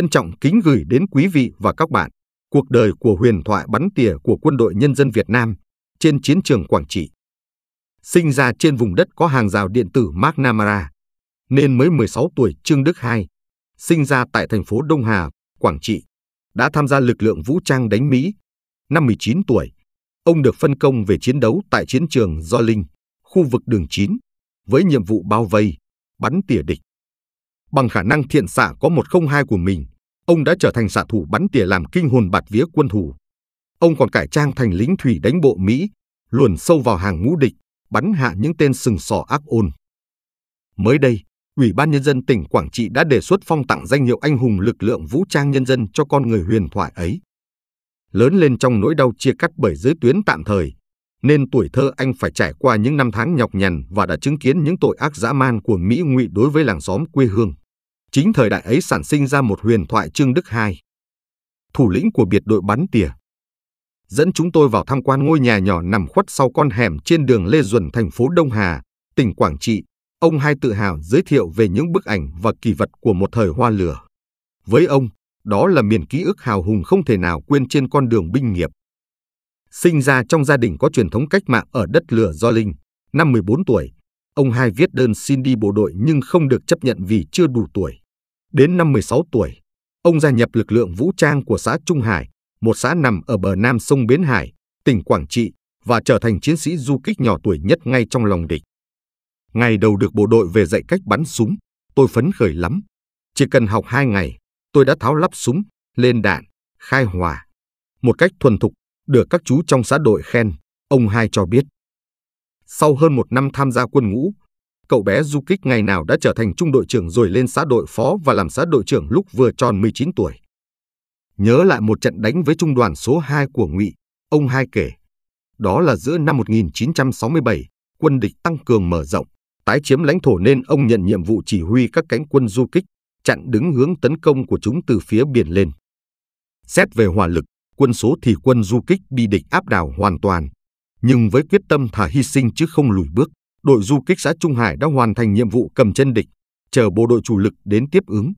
Trân trọng kính gửi đến quý vị và các bạn cuộc đời của huyền thoại bắn tỉa của quân đội nhân dân Việt Nam trên chiến trường Quảng Trị. Sinh ra trên vùng đất có hàng rào điện tử McNamara, nên mới 16 tuổi Trương Đức Hai, sinh ra tại thành phố Đông Hà, Quảng Trị, đã tham gia lực lượng vũ trang đánh Mỹ. Năm 19 tuổi, ông được phân công về chiến đấu tại chiến trường Do Linh, khu vực đường 9, với nhiệm vụ bao vây, bắn tỉa địch. Bằng khả năng thiện xạ có 102 của mình, ông đã trở thành xạ thủ bắn tỉa làm kinh hồn bạt vía quân thù. Ông còn cải trang thành lính thủy đánh bộ Mỹ, luồn sâu vào hàng ngũ địch, bắn hạ những tên sừng sỏ ác ôn. Mới đây, Ủy ban Nhân dân tỉnh Quảng Trị đã đề xuất phong tặng danh hiệu anh hùng lực lượng vũ trang nhân dân cho con người huyền thoại ấy. Lớn lên trong nỗi đau chia cắt bởi giới tuyến tạm thời, nên tuổi thơ anh phải trải qua những năm tháng nhọc nhằn và đã chứng kiến những tội ác dã man của Mỹ ngụy đối với làng xóm quê hương chính thời đại ấy sản sinh ra một huyền thoại Trương Đức II, thủ lĩnh của biệt đội bắn tỉa, dẫn chúng tôi vào tham quan ngôi nhà nhỏ nằm khuất sau con hẻm trên đường Lê Duẩn thành phố Đông Hà, tỉnh Quảng Trị. Ông hai tự hào giới thiệu về những bức ảnh và kỳ vật của một thời hoa lửa. Với ông, đó là miền ký ức hào hùng không thể nào quên trên con đường binh nghiệp. Sinh ra trong gia đình có truyền thống cách mạng ở đất lửa do Linh, năm 14 tuổi, Ông hai viết đơn xin đi bộ đội nhưng không được chấp nhận vì chưa đủ tuổi. Đến năm 16 tuổi, ông gia nhập lực lượng vũ trang của xã Trung Hải, một xã nằm ở bờ nam sông Bến Hải, tỉnh Quảng Trị và trở thành chiến sĩ du kích nhỏ tuổi nhất ngay trong lòng địch. Ngày đầu được bộ đội về dạy cách bắn súng, tôi phấn khởi lắm. Chỉ cần học hai ngày, tôi đã tháo lắp súng, lên đạn, khai hỏa. Một cách thuần thục, được các chú trong xã đội khen, ông hai cho biết. Sau hơn một năm tham gia quân ngũ, cậu bé du kích ngày nào đã trở thành trung đội trưởng rồi lên xã đội phó và làm xã đội trưởng lúc vừa tròn 19 tuổi. Nhớ lại một trận đánh với trung đoàn số 2 của Ngụy, ông hai kể. Đó là giữa năm 1967, quân địch tăng cường mở rộng, tái chiếm lãnh thổ nên ông nhận nhiệm vụ chỉ huy các cánh quân du kích, chặn đứng hướng tấn công của chúng từ phía biển lên. Xét về hỏa lực, quân số thì quân du kích bị địch áp đảo hoàn toàn, nhưng với quyết tâm thả hy sinh chứ không lùi bước, đội du kích xã Trung Hải đã hoàn thành nhiệm vụ cầm chân địch, chờ bộ đội chủ lực đến tiếp ứng.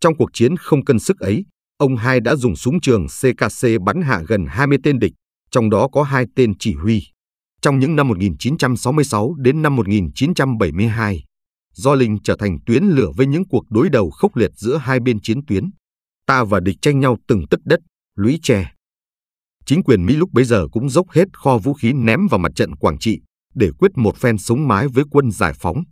Trong cuộc chiến không cân sức ấy, ông Hai đã dùng súng trường CKC bắn hạ gần 20 tên địch, trong đó có hai tên chỉ huy. Trong những năm 1966 đến năm 1972, Do Linh trở thành tuyến lửa với những cuộc đối đầu khốc liệt giữa hai bên chiến tuyến. Ta và địch tranh nhau từng tất đất, lũy tre, chính quyền Mỹ lúc bấy giờ cũng dốc hết kho vũ khí ném vào mặt trận Quảng Trị để quyết một phen sống mái với quân giải phóng.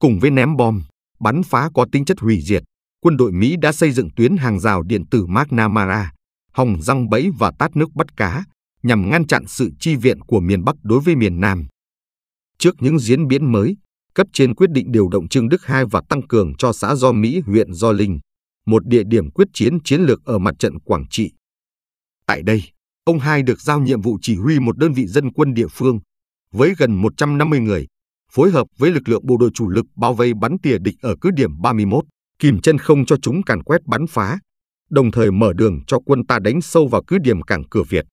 Cùng với ném bom, bắn phá có tính chất hủy diệt, quân đội Mỹ đã xây dựng tuyến hàng rào điện tử McNamara, hòng răng bẫy và tát nước bắt cá, nhằm ngăn chặn sự chi viện của miền Bắc đối với miền Nam. Trước những diễn biến mới, cấp trên quyết định điều động Trương Đức Hai và tăng cường cho xã Do Mỹ huyện Do Linh, một địa điểm quyết chiến chiến lược ở mặt trận Quảng Trị. Tại đây, ông hai được giao nhiệm vụ chỉ huy một đơn vị dân quân địa phương với gần 150 người, phối hợp với lực lượng bộ đội chủ lực bao vây bắn tỉa địch ở cứ điểm 31, kìm chân không cho chúng càn quét bắn phá, đồng thời mở đường cho quân ta đánh sâu vào cứ điểm cảng cửa Việt.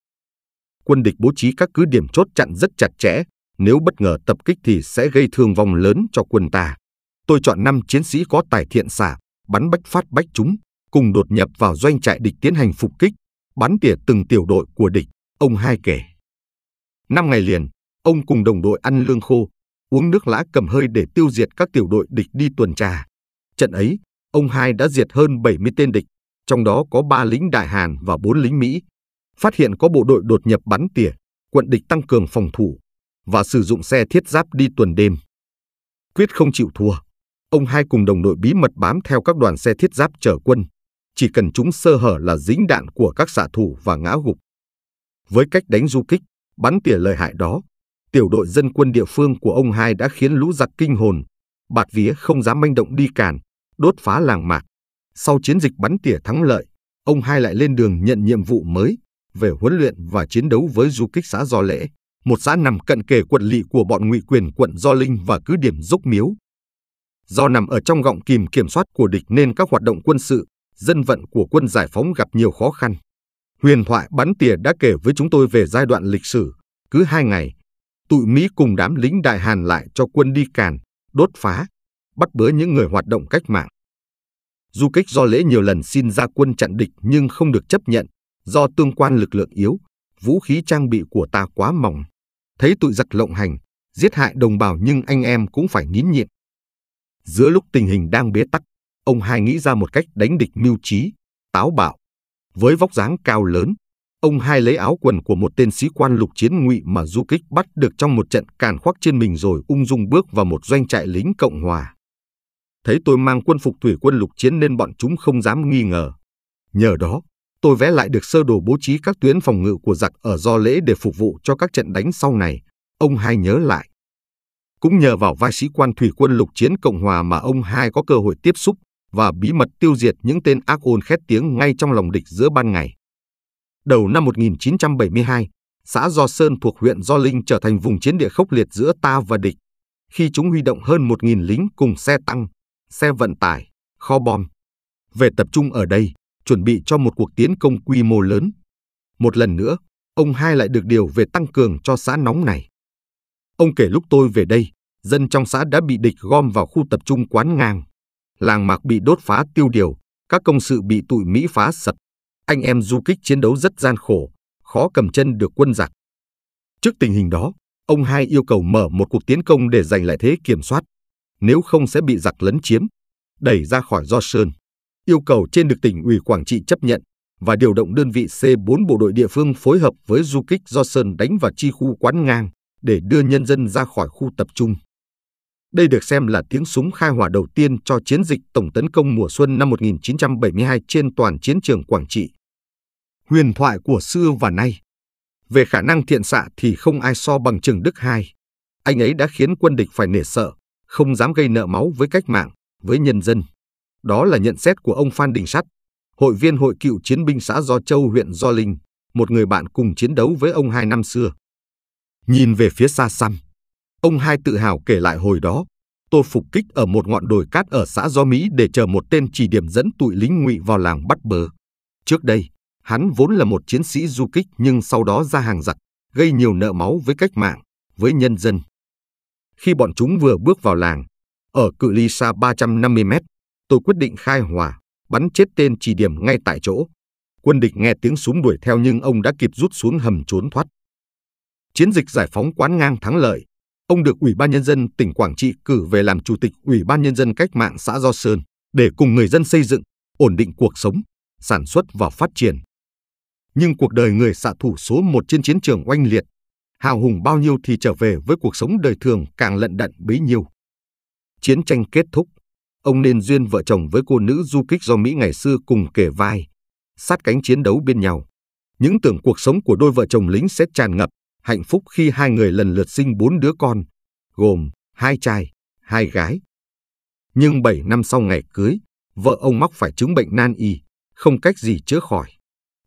Quân địch bố trí các cứ điểm chốt chặn rất chặt chẽ, nếu bất ngờ tập kích thì sẽ gây thương vong lớn cho quân ta. Tôi chọn 5 chiến sĩ có tài thiện xạ, bắn bách phát bách chúng, cùng đột nhập vào doanh trại địch tiến hành phục kích, bắn tỉa từng tiểu đội của địch, ông hai kể. Năm ngày liền, ông cùng đồng đội ăn lương khô, uống nước lã cầm hơi để tiêu diệt các tiểu đội địch đi tuần tra. Trận ấy, ông hai đã diệt hơn 70 tên địch, trong đó có 3 lính Đại Hàn và 4 lính Mỹ. Phát hiện có bộ đội đột nhập bắn tỉa, quận địch tăng cường phòng thủ và sử dụng xe thiết giáp đi tuần đêm. Quyết không chịu thua, ông hai cùng đồng đội bí mật bám theo các đoàn xe thiết giáp chở quân, chỉ cần chúng sơ hở là dính đạn của các xạ thủ và ngã gục. Với cách đánh du kích, bắn tỉa lợi hại đó, tiểu đội dân quân địa phương của ông hai đã khiến lũ giặc kinh hồn, bạt vía không dám manh động đi càn, đốt phá làng mạc. Sau chiến dịch bắn tỉa thắng lợi, ông hai lại lên đường nhận nhiệm vụ mới về huấn luyện và chiến đấu với du kích xã Do Lễ, một xã nằm cận kề quận lỵ của bọn ngụy quyền quận Do Linh và cứ điểm Dốc Miếu. Do nằm ở trong gọng kìm kiểm soát của địch nên các hoạt động quân sự, dân vận của quân giải phóng gặp nhiều khó khăn. Huyền Thoại Bắn Tỉa đã kể với chúng tôi về giai đoạn lịch sử. Cứ hai ngày, tụi Mỹ cùng đám lính Đại Hàn lại cho quân đi càn, đốt phá, bắt bớ những người hoạt động cách mạng. Du kích do lễ nhiều lần xin ra quân chặn địch nhưng không được chấp nhận do tương quan lực lượng yếu, vũ khí trang bị của ta quá mỏng. Thấy tụi giặc lộng hành, giết hại đồng bào nhưng anh em cũng phải nín nhịn. Giữa lúc tình hình đang bế tắc, ông hai nghĩ ra một cách đánh địch mưu trí, táo bạo. Với vóc dáng cao lớn, ông hai lấy áo quần của một tên sĩ quan lục chiến ngụy mà du kích bắt được trong một trận càn khoác trên mình rồi ung dung bước vào một doanh trại lính Cộng Hòa. Thấy tôi mang quân phục thủy quân lục chiến nên bọn chúng không dám nghi ngờ. Nhờ đó, tôi vẽ lại được sơ đồ bố trí các tuyến phòng ngự của giặc ở do lễ để phục vụ cho các trận đánh sau này, ông hai nhớ lại. Cũng nhờ vào vai sĩ quan thủy quân lục chiến Cộng Hòa mà ông hai có cơ hội tiếp xúc và bí mật tiêu diệt những tên ác ôn khét tiếng ngay trong lòng địch giữa ban ngày. Đầu năm 1972, xã Do Sơn thuộc huyện Do Linh trở thành vùng chiến địa khốc liệt giữa ta và địch, khi chúng huy động hơn 1.000 lính cùng xe tăng, xe vận tải, kho bom. Về tập trung ở đây, chuẩn bị cho một cuộc tiến công quy mô lớn. Một lần nữa, ông hai lại được điều về tăng cường cho xã nóng này. Ông kể lúc tôi về đây, dân trong xã đã bị địch gom vào khu tập trung quán ngang làng mạc bị đốt phá tiêu điều, các công sự bị tụi Mỹ phá sập. Anh em du kích chiến đấu rất gian khổ, khó cầm chân được quân giặc. Trước tình hình đó, ông hai yêu cầu mở một cuộc tiến công để giành lại thế kiểm soát, nếu không sẽ bị giặc lấn chiếm, đẩy ra khỏi Do Sơn. Yêu cầu trên được tỉnh ủy Quảng Trị chấp nhận và điều động đơn vị C4 bộ đội địa phương phối hợp với du kích Do Sơn đánh vào chi khu quán ngang để đưa nhân dân ra khỏi khu tập trung. Đây được xem là tiếng súng khai hỏa đầu tiên cho chiến dịch tổng tấn công mùa xuân năm 1972 trên toàn chiến trường Quảng Trị. Huyền thoại của xưa và nay. Về khả năng thiện xạ thì không ai so bằng Trường Đức II. Anh ấy đã khiến quân địch phải nể sợ, không dám gây nợ máu với cách mạng, với nhân dân. Đó là nhận xét của ông Phan Đình Sắt, hội viên hội cựu chiến binh xã Do Châu huyện Do Linh, một người bạn cùng chiến đấu với ông hai năm xưa. Nhìn về phía xa xăm, Ông hai tự hào kể lại hồi đó, tôi phục kích ở một ngọn đồi cát ở xã Do Mỹ để chờ một tên chỉ điểm dẫn tụi lính ngụy vào làng bắt bớ. Trước đây, hắn vốn là một chiến sĩ du kích nhưng sau đó ra hàng giặc, gây nhiều nợ máu với cách mạng, với nhân dân. Khi bọn chúng vừa bước vào làng, ở cự ly xa 350 mét, tôi quyết định khai hỏa, bắn chết tên chỉ điểm ngay tại chỗ. Quân địch nghe tiếng súng đuổi theo nhưng ông đã kịp rút xuống hầm trốn thoát. Chiến dịch giải phóng quán ngang thắng lợi, ông được Ủy ban Nhân dân tỉnh Quảng Trị cử về làm Chủ tịch Ủy ban Nhân dân cách mạng xã Do Sơn để cùng người dân xây dựng, ổn định cuộc sống, sản xuất và phát triển. Nhưng cuộc đời người xạ thủ số một trên chiến trường oanh liệt, hào hùng bao nhiêu thì trở về với cuộc sống đời thường càng lận đận bấy nhiêu. Chiến tranh kết thúc, ông nên duyên vợ chồng với cô nữ du kích do Mỹ ngày xưa cùng kể vai, sát cánh chiến đấu bên nhau. Những tưởng cuộc sống của đôi vợ chồng lính sẽ tràn ngập hạnh phúc khi hai người lần lượt sinh bốn đứa con, gồm hai trai, hai gái. Nhưng bảy năm sau ngày cưới, vợ ông mắc phải chứng bệnh nan y, không cách gì chữa khỏi.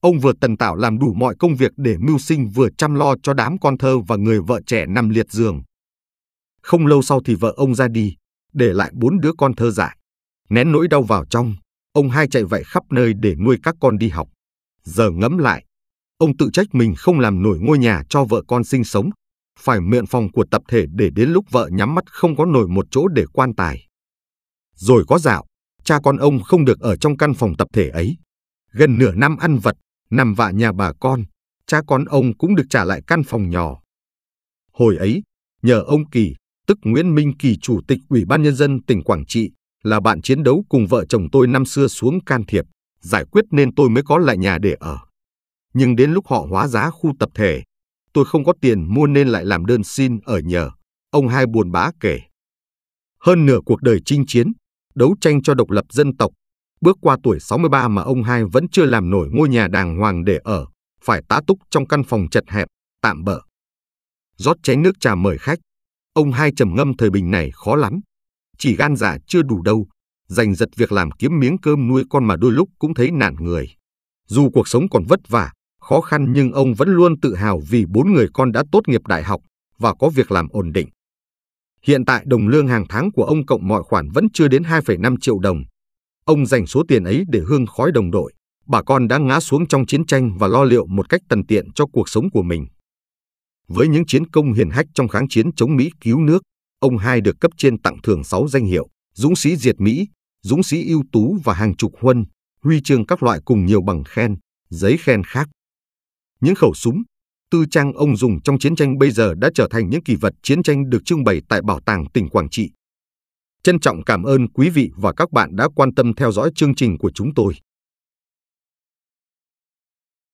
Ông vừa tần tảo làm đủ mọi công việc để mưu sinh vừa chăm lo cho đám con thơ và người vợ trẻ nằm liệt giường. Không lâu sau thì vợ ông ra đi, để lại bốn đứa con thơ dại. Nén nỗi đau vào trong, ông hai chạy vậy khắp nơi để nuôi các con đi học. Giờ ngẫm lại, Ông tự trách mình không làm nổi ngôi nhà cho vợ con sinh sống, phải mượn phòng của tập thể để đến lúc vợ nhắm mắt không có nổi một chỗ để quan tài. Rồi có dạo, cha con ông không được ở trong căn phòng tập thể ấy. Gần nửa năm ăn vật, nằm vạ nhà bà con, cha con ông cũng được trả lại căn phòng nhỏ. Hồi ấy, nhờ ông Kỳ, tức Nguyễn Minh Kỳ Chủ tịch Ủy ban Nhân dân tỉnh Quảng Trị, là bạn chiến đấu cùng vợ chồng tôi năm xưa xuống can thiệp, giải quyết nên tôi mới có lại nhà để ở nhưng đến lúc họ hóa giá khu tập thể, tôi không có tiền mua nên lại làm đơn xin ở nhờ, ông hai buồn bã kể. Hơn nửa cuộc đời chinh chiến, đấu tranh cho độc lập dân tộc, bước qua tuổi 63 mà ông hai vẫn chưa làm nổi ngôi nhà đàng hoàng để ở, phải tá túc trong căn phòng chật hẹp, tạm bỡ. Rót chén nước trà mời khách, ông hai trầm ngâm thời bình này khó lắm, chỉ gan dạ chưa đủ đâu, giành giật việc làm kiếm miếng cơm nuôi con mà đôi lúc cũng thấy nản người. Dù cuộc sống còn vất vả, khó khăn nhưng ông vẫn luôn tự hào vì bốn người con đã tốt nghiệp đại học và có việc làm ổn định. Hiện tại đồng lương hàng tháng của ông cộng mọi khoản vẫn chưa đến 2,5 triệu đồng. Ông dành số tiền ấy để hương khói đồng đội, bà con đã ngã xuống trong chiến tranh và lo liệu một cách tần tiện cho cuộc sống của mình. Với những chiến công hiền hách trong kháng chiến chống Mỹ cứu nước, ông hai được cấp trên tặng thưởng 6 danh hiệu, dũng sĩ diệt Mỹ, dũng sĩ ưu tú và hàng chục huân, huy chương các loại cùng nhiều bằng khen, giấy khen khác. Những khẩu súng, tư trang ông dùng trong chiến tranh bây giờ đã trở thành những kỳ vật chiến tranh được trưng bày tại Bảo tàng tỉnh Quảng Trị. Trân trọng cảm ơn quý vị và các bạn đã quan tâm theo dõi chương trình của chúng tôi.